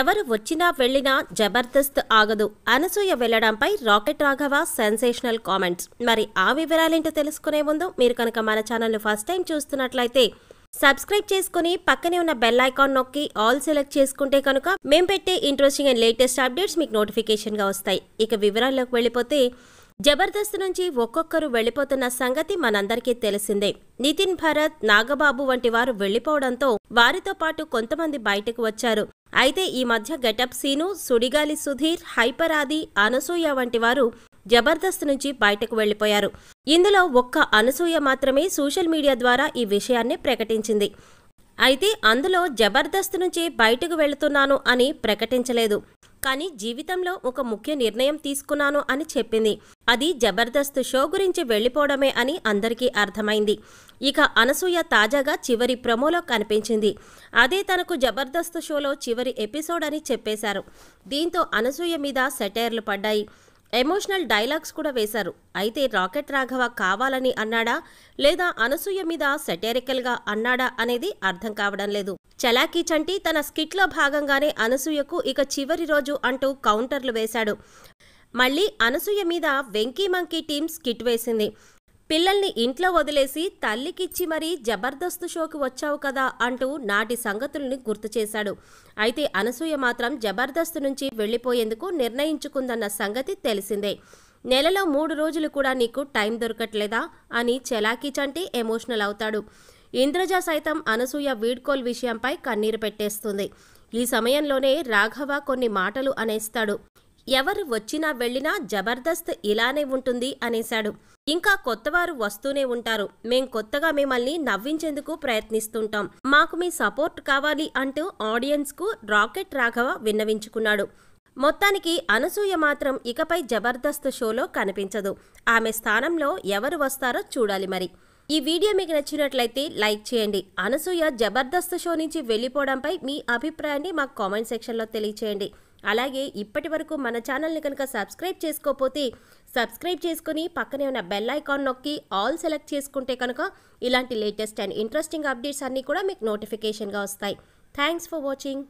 ఎవరు వచ్చినా వెళ్లినా జబర్దస్త్ ఆగదు అనసూయ వెళ్లడంపై రాకెట్ రాఘవ సెన్సేషనల్ కామెంట్స్ మరి ఆ వివరాలేంటో తెలుసుకునే ముందు మీరు కనుక మన ఛానల్ను ఫస్ట్ టైం చూస్తున్నట్లయితే సబ్స్క్రైబ్ చేసుకుని పక్కనే ఉన్న బెల్ ఐకాన్ నొక్కి ఆల్ సెలెక్ట్ చేసుకుంటే కనుక మేము పెట్టే ఇంట్రెస్టింగ్ అండ్ లేటెస్ట్ అప్డేట్స్ మీకు నోటిఫికేషన్గా వస్తాయి ఇక వివరాల్లోకి వెళ్ళిపోతే జబర్దస్త్ నుంచి ఒక్కొక్కరు వెళ్లిపోతున్న సంగతి మనందరికీ తెలిసిందే నితిన్ భరత్ నాగబాబు వంటి వారు వెళ్లిపోవడంతో వారితో పాటు కొంతమంది బయటకు వచ్చారు అయితే ఈ మధ్య గెటప్ సీను సుడిగాలి సుధీర్ హైపర్ ఆది అనసూయ వంటి వారు జబర్దస్త్ నుంచి బయటకు వెళ్లిపోయారు ఇందులో ఒక్క అనసూయ మాత్రమే సోషల్ మీడియా ద్వారా ఈ విషయాన్ని ప్రకటించింది అయితే అందులో జబర్దస్త్ నుంచి బయటకు వెళుతున్నాను అని ప్రకటించలేదు కానీ జీవితంలో ఒక ముఖ్య నిర్ణయం తీసుకున్నాను అని చెప్పింది అది జబర్దస్త్ షో గురించి వెళ్ళిపోవడమే అని అందరికీ అర్థమైంది ఇక అనసూయ తాజాగా చివరి ప్రమోలో కనిపించింది అదే తనకు జబర్దస్త్ షోలో చివరి ఎపిసోడ్ అని చెప్పేశారు దీంతో అనసూయ మీద సెటైర్లు పడ్డాయి ఎమోషనల్ డైలాగ్స్ కూడా వేశారు అయితే రాకెట్ రాఘవ కావాలని అన్నాడా లేదా అనసూయ మీద సెటేరికల్గా అన్నాడా అనేది అర్థం కావడం లేదు చలాకీ చంటి తన స్కిట్లో భాగంగానే అనసూయకు ఇక చివరి రోజు అంటూ కౌంటర్లు వేశాడు మళ్ళీ అనసూయ మీద వెంకీ మంకీ టీం స్కిట్ వేసింది పిల్లల్ని ఇంట్లో వదిలేసి తల్లికిచ్చి మరీ జబర్దస్త్ షోకి వచ్చావు కదా అంటూ నాటి సంగతుల్ని గుర్తు చేశాడు అయితే అనసూయ మాత్రం జబర్దస్త్ నుంచి వెళ్ళిపోయేందుకు నిర్ణయించుకుందన్న సంగతి తెలిసిందే నెలలో మూడు రోజులు కూడా నీకు టైం దొరకట్లేదా అని చంటి ఎమోషనల్ అవుతాడు ఇంద్రజ సైతం అనసూయ వీడ్కోల్ విషయంపై కన్నీరు పెట్టేస్తుంది ఈ సమయంలోనే రాఘవ కొన్ని మాటలు అనేస్తాడు ఎవరు వచ్చినా వెళ్ళినా జబర్దస్త్ ఇలానే ఉంటుంది అనేశాడు ఇంకా కొత్తవారు వస్తూనే ఉంటారు మేం కొత్తగా మిమ్మల్ని నవ్వించేందుకు ప్రయత్నిస్తుంటాం మాకు మీ సపోర్ట్ కావాలి అంటూ ఆడియన్స్కు రాకెట్ రాఘవ విన్నవించుకున్నాడు మొత్తానికి అనసూయ మాత్రం ఇకపై జబర్దస్త్ షోలో కనిపించదు ఆమె స్థానంలో ఎవరు వస్తారో చూడాలి మరి ఈ వీడియో మీకు నచ్చినట్లయితే లైక్ చేయండి అనసూయ జబర్దస్త్ షో నుంచి వెళ్ళిపోవడంపై మీ అభిప్రాయాన్ని మా కామెంట్ సెక్షన్లో తెలియచేయండి అలాగే ఇప్పటి వరకు మన ఛానల్ని కనుక సబ్స్క్రైబ్ చేసుకోకపోతే సబ్స్క్రైబ్ చేసుకుని పక్కనే ఉన్న బెల్ ఐకాన్ నొక్కి ఆల్ సెలెక్ట్ చేసుకుంటే కనుక ఇలాంటి లేటెస్ట్ అండ్ ఇంట్రెస్టింగ్ అప్డేట్స్ అన్నీ కూడా మీకు నోటిఫికేషన్గా వస్తాయి థ్యాంక్స్ ఫర్ వాచింగ్